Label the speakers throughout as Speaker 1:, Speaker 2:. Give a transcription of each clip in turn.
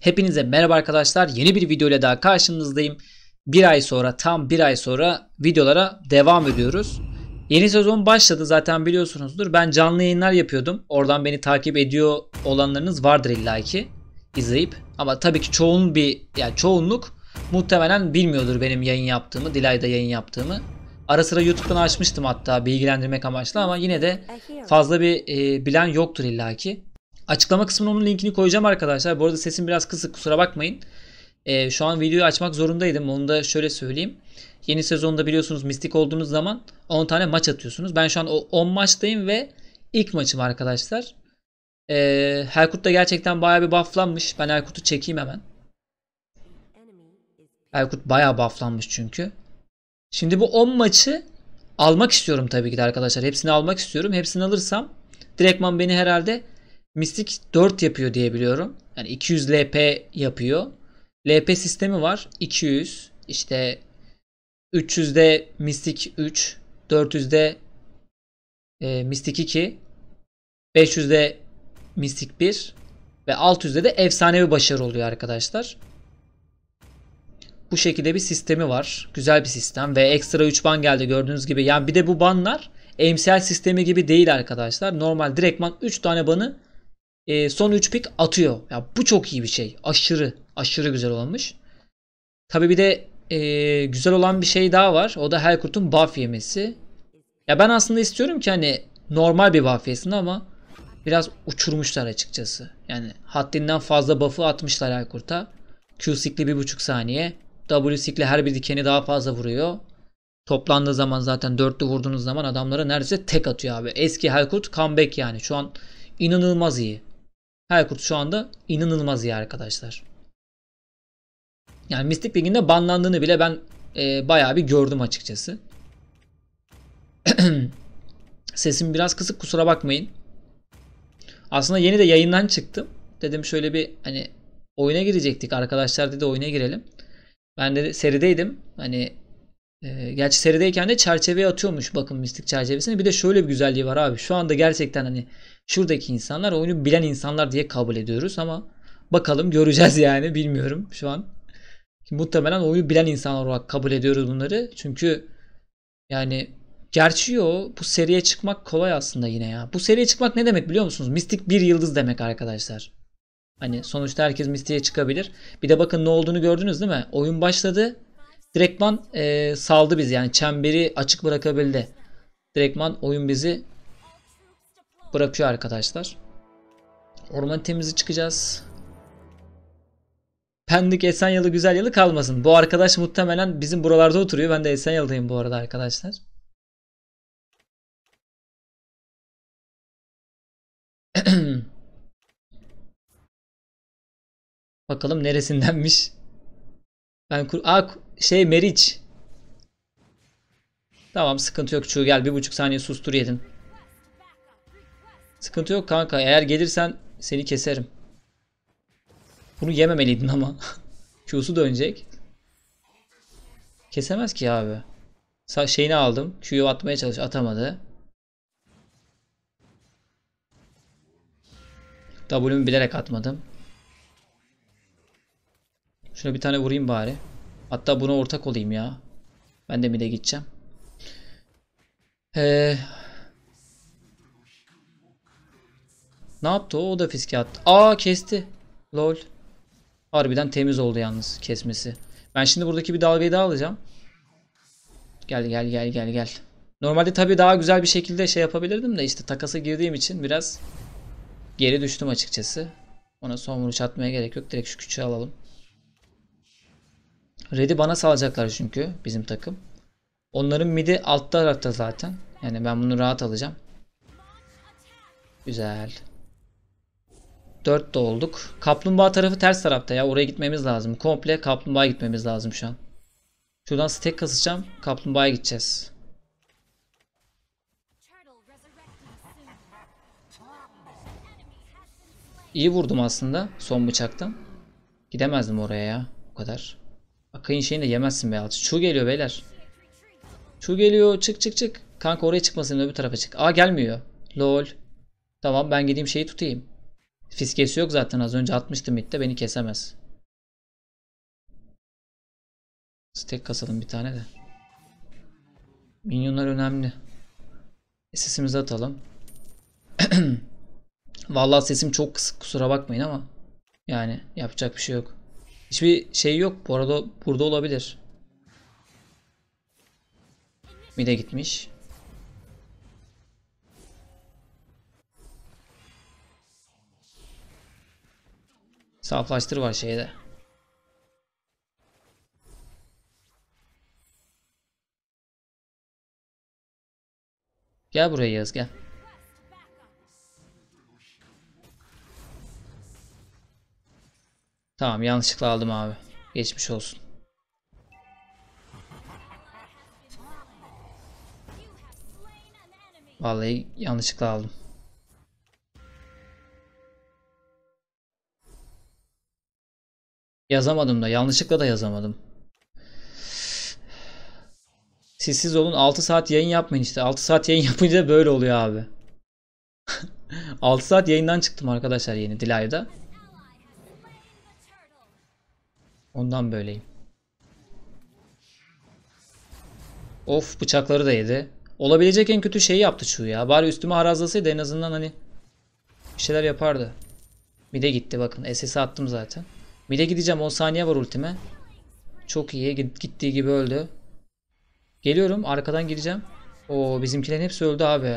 Speaker 1: Hepinize merhaba arkadaşlar. Yeni bir video ile daha karşınızdayım. Bir ay sonra tam bir ay sonra videolara devam ediyoruz. Yeni sezon başladı zaten biliyorsunuzdur. Ben canlı yayınlar yapıyordum. Oradan beni takip ediyor olanlarınız vardır illaki izleyip. Ama tabii ki çoğun bir yani çoğunluk muhtemelen bilmiyordur benim yayın yaptığımı, Dilay'da yayın yaptığımı. Ara sıra YouTube'dan açmıştım hatta bilgilendirmek amaçlı ama yine de fazla bir e, bilen yoktur illaki. Açıklama kısmına onun linkini koyacağım arkadaşlar. Bu arada sesim biraz kısık kusura bakmayın. Ee, şu an videoyu açmak zorundaydım. Onu da şöyle söyleyeyim. Yeni sezonda biliyorsunuz mistik olduğunuz zaman 10 tane maç atıyorsunuz. Ben şu an 10 maçtayım ve ilk maçım arkadaşlar. Ee, Herkut da gerçekten baya bir bufflanmış. Ben Herkut'u çekeyim hemen. Erkut baya bufflanmış çünkü. Şimdi bu 10 maçı almak istiyorum tabii ki de arkadaşlar. Hepsini almak istiyorum. Hepsini alırsam direktman beni herhalde Mystic 4 yapıyor diye biliyorum. Yani 200 LP yapıyor. LP sistemi var. 200 işte 300'de Mystic 3, 400'de e, Mystic 2, 500'de Mystic 1 ve 600'de de efsanevi başarı oluyor arkadaşlar. Bu şekilde bir sistemi var. Güzel bir sistem ve ekstra 3 ban geldi gördüğünüz gibi. Yani bir de bu banlar emsal sistemi gibi değil arkadaşlar. Normal direktman 3 tane banı e, son 3 pik atıyor. Ya bu çok iyi bir şey. Aşırı aşırı güzel olmuş. Tabi bir de e, güzel olan bir şey daha var. O da Helkurt'un buff yemesi. Ya ben aslında istiyorum ki hani normal bir buff yesin ama biraz uçurmuşlar açıkçası. Yani haddinden fazla buff'ı atmışlar Helkurt'a. Q sikli 1.5 saniye. W sikli her bir dikeni daha fazla vuruyor. Toplandığı zaman zaten dörtlü vurduğunuz zaman adamlara neredeyse tek atıyor abi. Eski Helkurt comeback yani. Şu an inanılmaz iyi. Helkurt şu anda inanılmaz iyi arkadaşlar. Yani Mystic de banlandığını bile ben e, bayağı bir gördüm açıkçası. Sesim biraz kısık kusura bakmayın. Aslında yeni de yayından çıktım. Dedim şöyle bir hani oyuna girecektik arkadaşlar dedi oyuna girelim. Ben de serideydim. Hani ee, gerçi serideyken de çerçeveye atıyormuş bakın mistik çerçevesini. Bir de şöyle bir güzelliği var abi. Şu anda gerçekten hani şuradaki insanlar oyunu bilen insanlar diye kabul ediyoruz ama bakalım göreceğiz yani bilmiyorum şu an. muhtemelen oyunu bilen insanlar olarak kabul ediyoruz bunları. Çünkü yani gerçi yo bu seriye çıkmak kolay aslında yine ya. Bu seriye çıkmak ne demek biliyor musunuz? Mistik bir yıldız demek arkadaşlar. Hani sonuçta herkes Mystic'e çıkabilir. Bir de bakın ne olduğunu gördünüz değil mi? Oyun başladı direktman e, saldı bizi. Yani çemberi açık bırakabildi. Direktman oyun bizi bırakıyor arkadaşlar. Orman temizi çıkacağız. Pendik Esenyalı güzel yalı kalmasın. Bu arkadaş muhtemelen bizim buralarda oturuyor. Ben de Esenyalı'dayım bu arada arkadaşlar. Bakalım neresindenmiş. Ben kur Aa, şey Meriç. Tamam sıkıntı yok Çuğ gel bir buçuk saniye sustur yedin. Sıkıntı yok kanka eğer gelirsen seni keserim. Bunu yememeliydin ama. Q'su dönecek. Kesemez ki abi. Sa şeyini aldım. Q'yu atmaya çalış atamadı. W'mi bilerek atmadım. Şuna bir tane vurayım bari. Hatta buna ortak olayım ya. Ben de mid'e gideceğim. Ee, ne yaptı o? O da fiske attı. Aa kesti. Lol. Harbiden temiz oldu yalnız kesmesi. Ben şimdi buradaki bir dalgayı daha alacağım. Gel gel gel gel gel. Normalde tabi daha güzel bir şekilde şey yapabilirdim de işte takasa girdiğim için biraz geri düştüm açıkçası. Ona son vuruş atmaya gerek yok. Direkt şu küçüğü alalım. Red'i bana salacaklar çünkü bizim takım. Onların midi alt tarafta zaten. Yani ben bunu rahat alacağım. Güzel. 4 de olduk. Kaplumbağa tarafı ters tarafta ya. Oraya gitmemiz lazım. Komple kaplumbağa gitmemiz lazım şu an. Şuradan stack kasacağım. Kaplumbağa'ya gideceğiz. İyi vurdum aslında son bıçaktan. Gidemezdim oraya ya. O kadar. Akay'ın şeyini de yemezsin be Alçı. Çu geliyor beyler. Çu geliyor. Çık çık çık. Kanka oraya çıkmasın öbür tarafa çık. Aa gelmiyor. Lol. Tamam ben gideyim şeyi tutayım. Fiskesi yok zaten az önce atmıştım midde beni kesemez. Stack kasalım bir tane de. Minyonlar önemli. Sesimizi atalım. Vallahi sesim çok kısık kusura bakmayın ama yani yapacak bir şey yok. Hiçbir şey yok. Bu arada burada olabilir. Mide gitmiş. Saflaştır var şeyde. Gel buraya yaz gel. Tamam yanlışlıkla aldım abi. Geçmiş olsun. Vallahi yanlışlıkla aldım. Yazamadım da yanlışlıkla da yazamadım. Siz siz olun 6 saat yayın yapmayın işte. 6 saat yayın yapınca böyle oluyor abi. 6 saat yayından çıktım arkadaşlar yeni Dilay'da. Ondan böyleyim. Of bıçakları da yedi. Olabilecek en kötü şeyi yaptı şu ya. Bari üstüme arazlasaydı en azından hani bir şeyler yapardı. Bir de gitti bakın. SS'e attım zaten. Bir de gideceğim. 10 saniye var ultime. Çok iyi. Gittiği gibi öldü. Geliyorum. Arkadan gireceğim. O bizimkilerin hepsi öldü abi.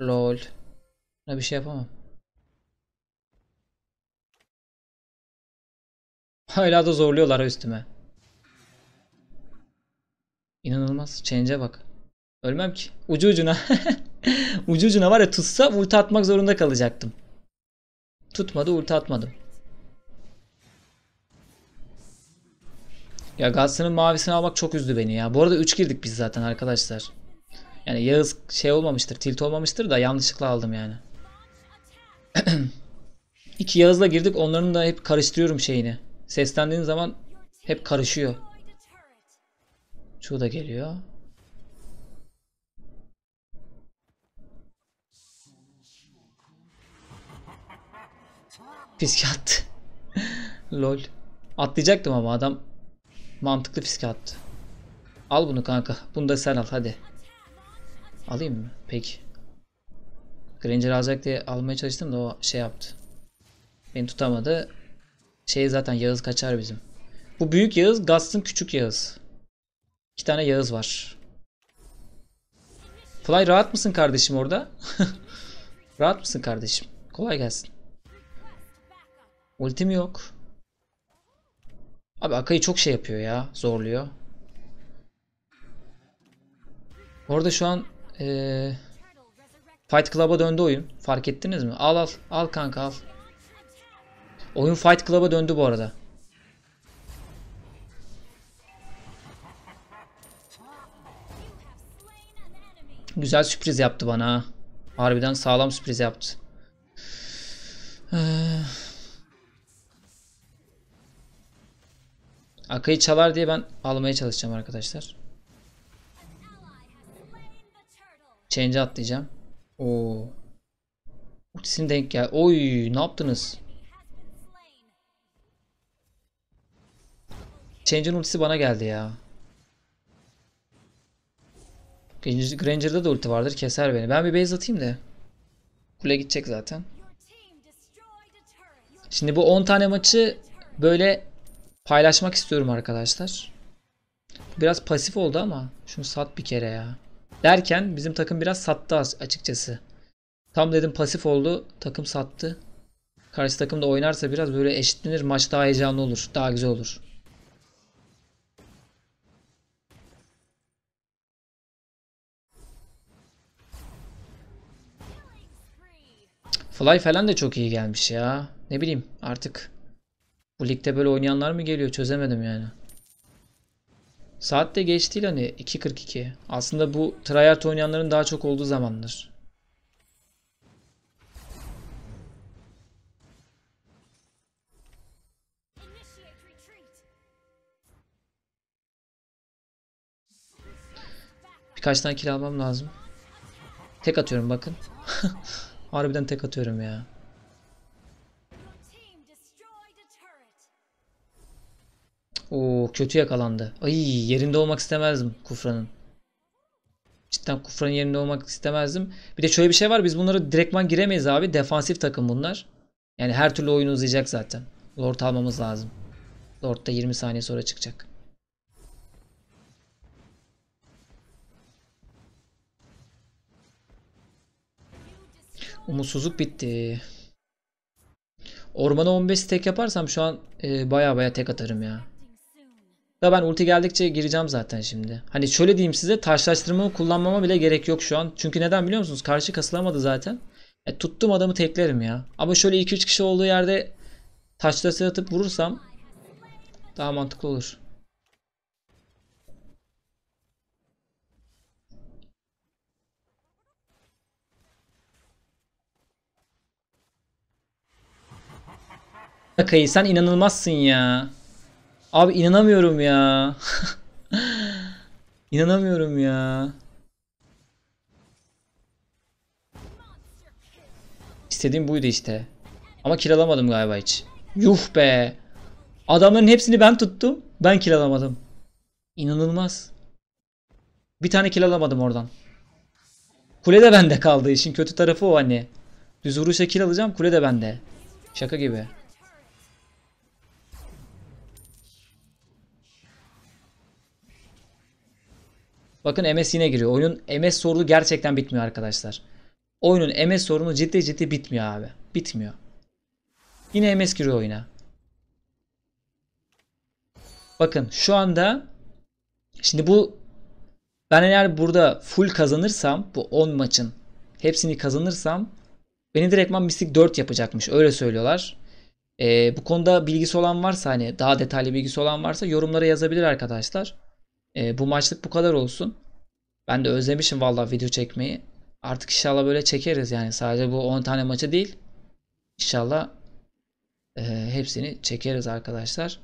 Speaker 1: Lol. Buna bir şey yapamam. Hala da zorluyorlar üstüme. İnanılmaz. Change'e bak. Ölmem ki. Ucu ucuna. ucu ucuna var ya tutsa ulti atmak zorunda kalacaktım. Tutmadı ulti atmadım. Ya Galatasaray'ın mavisini almak çok üzdü beni ya. Bu arada 3 girdik biz zaten arkadaşlar. Yani Yağız şey olmamıştır, tilt olmamıştır da yanlışlıkla aldım yani. İki Yağız'la girdik onların da hep karıştırıyorum şeyini. Seslendiğin zaman hep karışıyor. Şu da geliyor. Fiske attı. Lol. Atlayacaktım ama adam mantıklı fiske attı. Al bunu kanka. Bunu da sen al hadi. Alayım mı? Peki. Granger alacak diye almaya çalıştım da o şey yaptı. Beni tutamadı. Şey zaten Yağız kaçar bizim. Bu büyük Yağız, Gast'ın küçük Yağız. İki tane Yağız var. Fly rahat mısın kardeşim orada? rahat mısın kardeşim? Kolay gelsin. Ultim yok. Abi Akay'ı çok şey yapıyor ya. Zorluyor. Orada şu an ee, Fight Club'a döndü oyun. Fark ettiniz mi? Al al. Al kanka al. Oyun Fight Club'a döndü bu arada. Güzel sürpriz yaptı bana. Harbiden sağlam sürpriz yaptı. Ee, Akayı çalar diye ben almaya çalışacağım arkadaşlar. Change'e atlayacağım. Oo. Ultisini denk gel. Oy ne yaptınız? Change'in ultisi bana geldi ya. Granger'da da ulti vardır keser beni. Ben bir base atayım da. Kule gidecek zaten. Şimdi bu 10 tane maçı böyle paylaşmak istiyorum arkadaşlar. Biraz pasif oldu ama şunu sat bir kere ya. Derken bizim takım biraz sattı açıkçası. Tam dedim pasif oldu. Takım sattı. Karşı takım da oynarsa biraz böyle eşitlenir. Maç daha heyecanlı olur. Daha güzel olur. Fly falan da çok iyi gelmiş ya. Ne bileyim artık bu ligde böyle oynayanlar mı geliyor çözemedim yani. Saat de geç değil hani 2.42. Aslında bu tryhard oynayanların daha çok olduğu zamandır. Birkaç tane kill almam lazım. Tek atıyorum bakın. Harbiden tek atıyorum ya. Oo kötü yakalandı. Ay yerinde olmak istemezdim Kufra'nın. Cidden Kufra'nın yerinde olmak istemezdim. Bir de şöyle bir şey var. Biz bunlara direktman giremeyiz abi. Defansif takım bunlar. Yani her türlü oyunu uzayacak zaten. Lord almamız lazım. Lord da 20 saniye sonra çıkacak. Umutsuzluk bitti. Ormana 15 tek yaparsam şu an e, baya baya tek atarım ya. Da ben ulti geldikçe gireceğim zaten şimdi. Hani şöyle diyeyim size taşlaştırmamı kullanmama bile gerek yok şu an. Çünkü neden biliyor musunuz? Karşı kasılamadı zaten. E, tuttum adamı teklerim ya. Ama şöyle 2-3 kişi olduğu yerde taşlaştır atıp vurursam daha mantıklı olur. sen inanılmazsın ya. Abi inanamıyorum ya. inanamıyorum ya. İstediğim buydu işte. Ama kiralamadım galiba hiç. Yuh be. Adamların hepsini ben tuttum. Ben kiralamadım. İnanılmaz. Bir tane kiralamadım oradan. Kule de bende kaldı. İşin kötü tarafı o hani. Düz vuruşa kill alacağım. Kule de bende. Şaka gibi. Bakın MS yine giriyor. Oyunun MS sorunu gerçekten bitmiyor arkadaşlar. Oyunun MS sorunu ciddi ciddi bitmiyor abi. Bitmiyor. Yine MS giriyor oyuna. Bakın şu anda şimdi bu ben eğer burada full kazanırsam bu 10 maçın hepsini kazanırsam beni direktman Mystic 4 yapacakmış. Öyle söylüyorlar. Ee, bu konuda bilgisi olan varsa hani daha detaylı bilgisi olan varsa yorumlara yazabilir arkadaşlar. E, bu maçlık bu kadar olsun. Ben de özlemişim vallahi video çekmeyi. Artık inşallah böyle çekeriz yani. Sadece bu 10 tane maçı değil. İnşallah e, hepsini çekeriz arkadaşlar.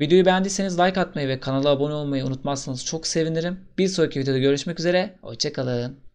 Speaker 1: Videoyu beğendiyseniz like atmayı ve kanala abone olmayı unutmazsanız çok sevinirim. Bir sonraki videoda görüşmek üzere. Hoşçakalın.